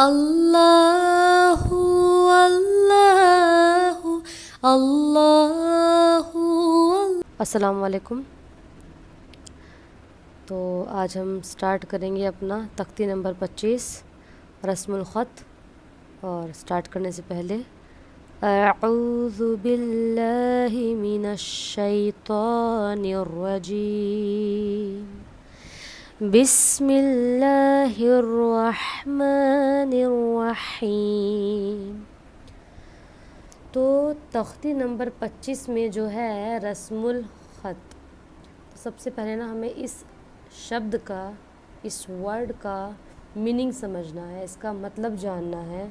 अल्लाह अल्लाह अल्लाह अस्सलाम तो आज हम स्टार्ट करेंगे अपना तख्ती नंबर 25 रस्मखत और स्टार्ट करने से पहले अज़बिल्लिमिनशैतरजीम بسم الله तो तख्ती नंबर 25 में जो है रस्मुल ख़त तो सबसे पहले ना हमें इस शब्द का इस वर्ड का मीनिंग समझना है इसका मतलब जानना है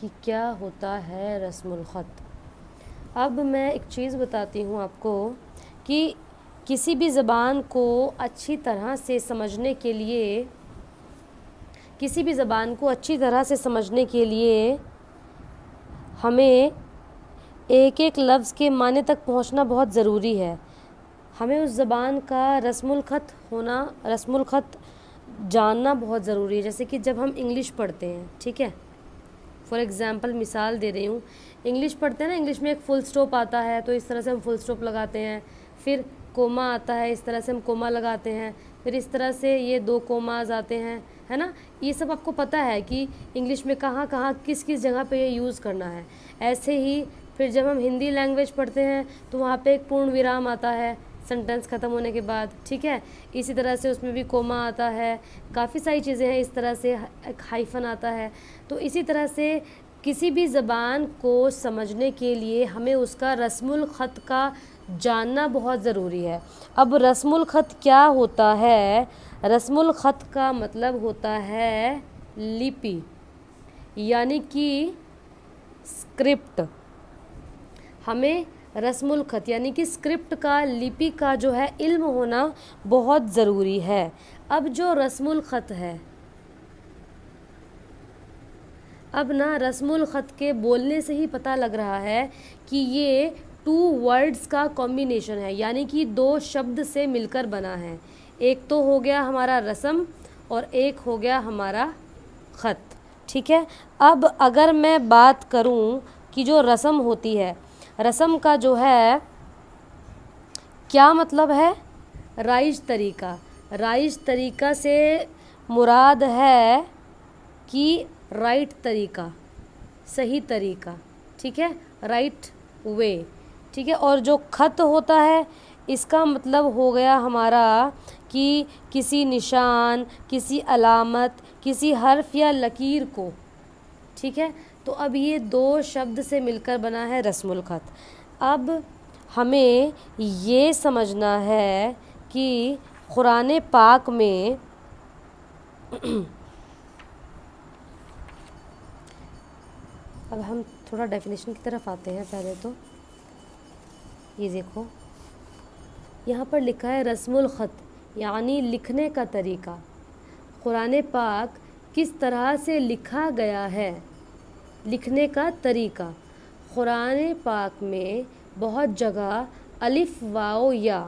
कि क्या होता है रस्मुल ख़त अब मैं एक चीज़ बताती हूँ आपको कि किसी भी ज़बान को अच्छी तरह से समझने के लिए किसी भी ज़बान को अच्छी तरह से समझने के लिए हमें एक एक लफ्ज़ के माने तक पहुंचना बहुत ज़रूरी है हमें उस ज़बान का रस्मुलखत होना रस्मुलखत जानना बहुत ज़रूरी है जैसे कि जब हम इंग्लिश पढ़ते हैं ठीक है फॉर एग्ज़ाम्पल मिसाल दे रही हूँ इंग्लिश पढ़ते हैं ना इंग्लिश में एक फुल स्टॉप आता है तो इस तरह से हम फुल स्टॉप लगाते हैं फिर कोमा आता है इस तरह से हम कोमा लगाते हैं फिर इस तरह से ये दो कोमाज आते हैं है ना ये सब आपको पता है कि इंग्लिश में कहाँ कहाँ किस किस जगह पे ये यूज़ करना है ऐसे ही फिर जब हम हिंदी लैंग्वेज पढ़ते हैं तो वहाँ पे एक पूर्ण विराम आता है सेंटेंस ख़त्म होने के बाद ठीक है इसी तरह से उसमें भी कोमा आता है काफ़ी सारी चीज़ें हैं इस तरह से एक हाइफन आता है तो इसी तरह से किसी भी ज़बान को समझने के लिए हमें उसका रस्मुल ख़त का जानना बहुत ज़रूरी है अब रस्म ख़त क्या होता है रस्मुल ख़त का मतलब होता है लिपि यानी कि स्क्रिप्ट हमें रस्मुल ख़त यानी कि स्क्रिप्ट का लिपि का जो है इल्म होना बहुत ज़रूरी है अब जो रस्म ख़त है अब ना रस्म ख़त के बोलने से ही पता लग रहा है कि ये टू वर्ड्स का कॉम्बिनेशन है यानी कि दो शब्द से मिलकर बना है एक तो हो गया हमारा रस्म और एक हो गया हमारा ख़त ठीक है अब अगर मैं बात करूं कि जो रस्म होती है रस्म का जो है क्या मतलब है राइज तरीका राइज तरीका से मुराद है कि राइट तरीका सही तरीका ठीक है राइट वे ठीक है और जो ख़त होता है इसका मतलब हो गया हमारा कि किसी निशान किसी अलामत किसी हर्फ या लकीर को ठीक है तो अब ये दो शब्द से मिलकर बना है रस्मुल ख़त अब हमें ये समझना है कि क़ुरान पाक में अब हम थोड़ा डेफिनेशन की तरफ आते हैं पहले तो ये देखो यहाँ पर लिखा है रस्म ख़त यानी लिखने का तरीका क़ुरान पाक किस तरह से लिखा गया है लिखने का तरीका क़ुरान पाक में बहुत जगह अलिफ वाओ या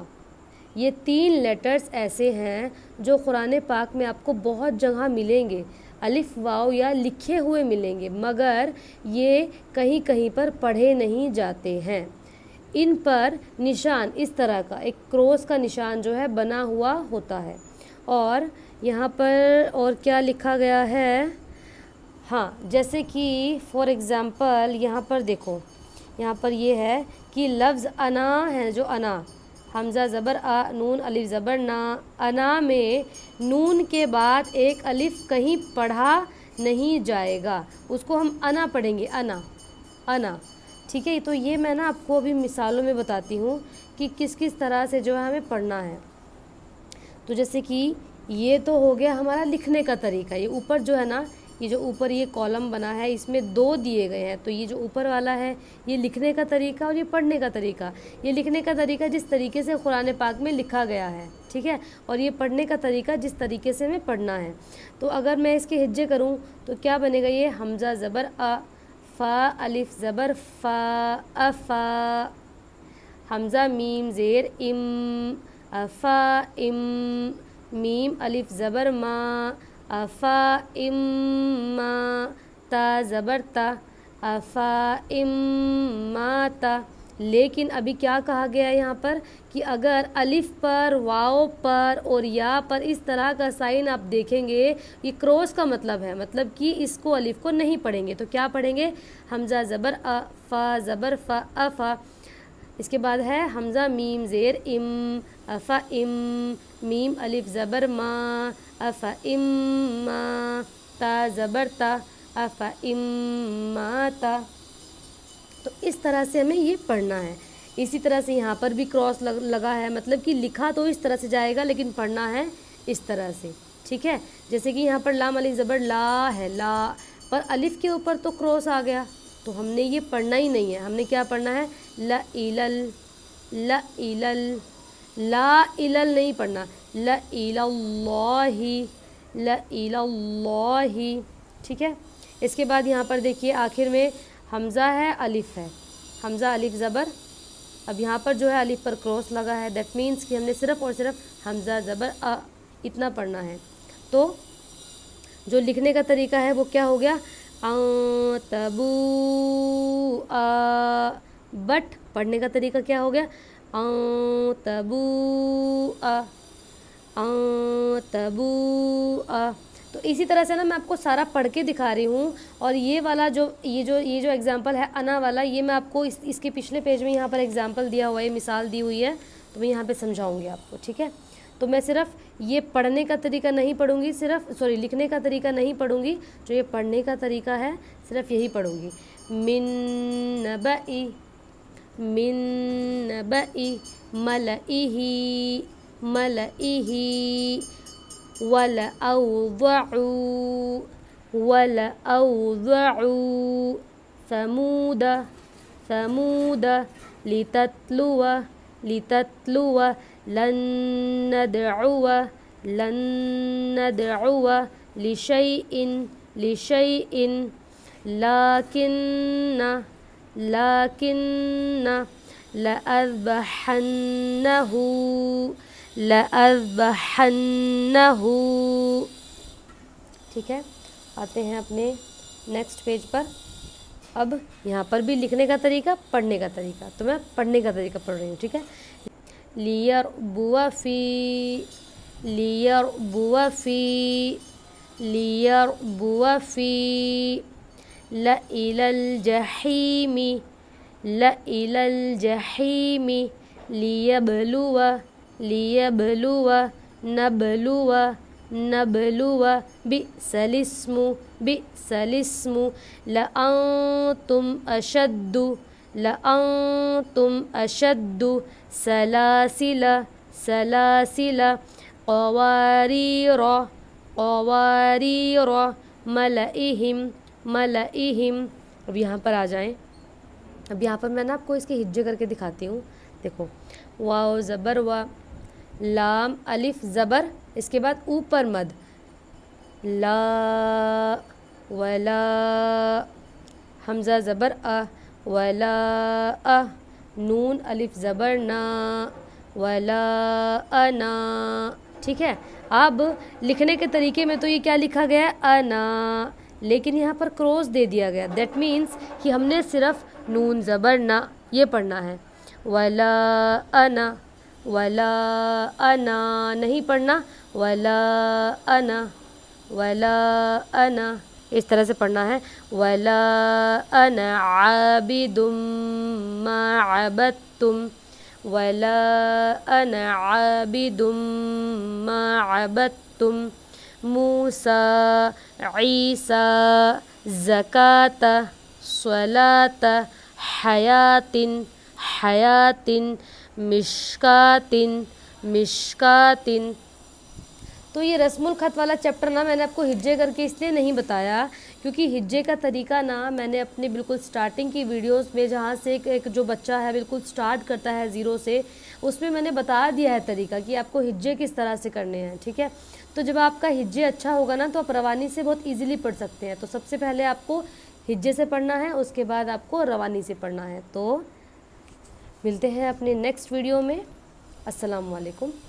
ये तीन लेटर्स ऐसे हैं जो क़ुरान पाक में आपको बहुत जगह मिलेंगे अलिफ वाओ या लिखे हुए मिलेंगे मगर ये कहीं कहीं पर पढ़े नहीं जाते हैं इन पर निशान इस तरह का एक क्रॉस का निशान जो है बना हुआ होता है और यहाँ पर और क्या लिखा गया है हाँ जैसे कि फॉर एग्ज़ाम्पल यहाँ पर देखो यहाँ पर ये है कि लफ्ज़ अना है जो अना हमज़ा ज़बर आ नून अलिफ ज़बर ना अना में नून के बाद एक अलिफ कहीं पढ़ा नहीं जाएगा उसको हम अना पढ़ेंगे अना अना ठीक है तो ये मैं ना आपको अभी मिसालों में बताती हूँ कि किस किस तरह से जो है हमें पढ़ना है तो जैसे कि ये तो हो गया हमारा लिखने का तरीका ये ऊपर जो है ना ये जो ऊपर ये कॉलम बना है इसमें दो दिए गए हैं तो ये जो ऊपर वाला है ये लिखने का तरीका और ये पढ़ने का तरीका ये लिखने का तरीका जिस तरीके से कुरान पाक में लिखा गया है ठीक है और ये पढ़ने का तरीका जिस तरीके से हमें पढ़ना है तो अगर मैं इसके हिज्जे करूँ तो क्या बनेगा ये हमजा ज़बर आ فا ألف زبر فا أفا حمزة ميم زير إم أفا إم ميم ألف زبر ما أفا إم ما تا زبر تا أفا إم ما تا लेकिन अभी क्या कहा गया है यहाँ पर कि अगर अलिफ पर वाओ पर और या पर इस तरह का साइन आप देखेंगे ये क्रॉस का मतलब है मतलब कि इसको अलिफ को नहीं पढ़ेंगे तो क्या पढ़ेंगे हमजा ज़बर अ फ़ा ज़बर फ़ा अफ़ा इसके बाद है हमज़ा मीम ज़ेर इम अफ़ा इम मीम अलिफ ज़बर मा अफ़ा इम मा ता ज़बर ता अफ़ा इम मा ता तो इस तरह से हमें ये पढ़ना है इसी तरह से यहाँ पर भी क्रॉस लग, लगा है मतलब कि लिखा तो इस तरह से जाएगा लेकिन पढ़ना है इस तरह से ठीक है जैसे कि यहाँ पर लाम अली ज़बर ला है ला पर अलिफ के ऊपर तो क्रॉस आ गया तो हमने ये पढ़ना ही नहीं है हमने क्या पढ़ना है ल ला ल ला इलल नहीं पढ़ना ल इलाही ल ठीक है इसके बाद यहाँ पर देखिए आखिर में हमज़ा है अलिफ़ है हमज़ा अलिफ़ ज़बर अब यहाँ पर जो है अलिफ़ पर क्रॉस लगा है दैट मीन्स कि हमने सिर्फ़ और सिर्फ हमज़ा ज़बर अ इतना पढ़ना है तो जो लिखने का तरीका है वो क्या हो गया तबू आ बट पढ़ने का तरीका क्या हो गया आ तबू आ तबू आ तो इसी तरह से ना मैं आपको सारा पढ़ के दिखा रही हूँ और ये वाला जो ये जो ये जो एग्ज़ाम्पल है अना वाला ये मैं आपको इस इसके पिछले पेज में यहाँ पर एग्ज़ाम्पल दिया हुआ है मिसाल दी हुई है तो मैं यहाँ पर समझाऊँगी आपको ठीक है तो मैं सिर्फ ये पढ़ने का तरीका नहीं पढ़ूँगी सिर्फ सॉरी लिखने का तरीका नहीं पढ़ूंगी जो ये पढ़ने का तरीका है सिर्फ यही पढ़ूँगी मिन नबई मिन नबई मल ही ولأوضعوا ولأوضعوا ثمود ثمود لتتلو لتتلو لن ندعو لن ندعو لشيء لشيء لكن لكن لأذبحنه लहू ठीक है आते हैं अपने नेक्स्ट पेज पर अब यहाँ पर भी लिखने का तरीका पढ़ने का तरीका तो मैं पढ़ने का तरीका पढ़ रही हूँ ठीक है लियर बुआ फी लियर बुआ फी लियर बुआ फी ल इलल जहीमी ल इलल जहीमी बलुआ लियबलुव بئس الاسم بئس الاسم لأنتم अशद्दु لأنتم अशद्दु سلاسل سلاسل قوارير قوارير ملئهم ملئهم अब यहाँ पर आ जाएं अब यहाँ पर मैं ना आपको इसके हिज्जे करके दिखाती हूँ देखो वाओ ज़बर वा लाम अलिफ ज़बर इसके बाद ऊपर मद ला वला हमज़ा ज़बर अ वला अ नून अलिफ ज़बर ना वला अना ठीक है अब लिखने के तरीके में तो ये क्या लिखा गया है अना लेकिन यहाँ पर क्रोस दे दिया गया दैट मीन्स कि हमने सिर्फ नून ज़बर ना ये पढ़ना है वला अना वला अना नहीं पढ़ना वला अना वला अना इस तरह से पढ़ना है वला अना आबिदुम आबत्तुम वला अना आबिदुम तुम मूसा ईसा ज़कात सलात हयातिन हयातिन मिशकातिन मिशकातिन तो ये रस्मुल ख़त वाला चैप्टर ना मैंने आपको हिज्जे करके इसलिए नहीं बताया क्योंकि हिज्जे का तरीका ना मैंने अपने बिल्कुल स्टार्टिंग की वीडियोस में जहाँ से एक, एक जो बच्चा है बिल्कुल स्टार्ट करता है ज़ीरो से उसमें मैंने बता दिया है तरीका कि आपको हिज्जे किस तरह से करने हैं ठीक है तो जब आपका हिज्जे अच्छा होगा ना तो आप रवानी से बहुत ईजिली पढ़ सकते हैं तो सबसे पहले आपको हिज्जे से पढ़ना है उसके बाद आपको रवानी से पढ़ना है तो मिलते हैं अपने नेक्स्ट वीडियो में असलकम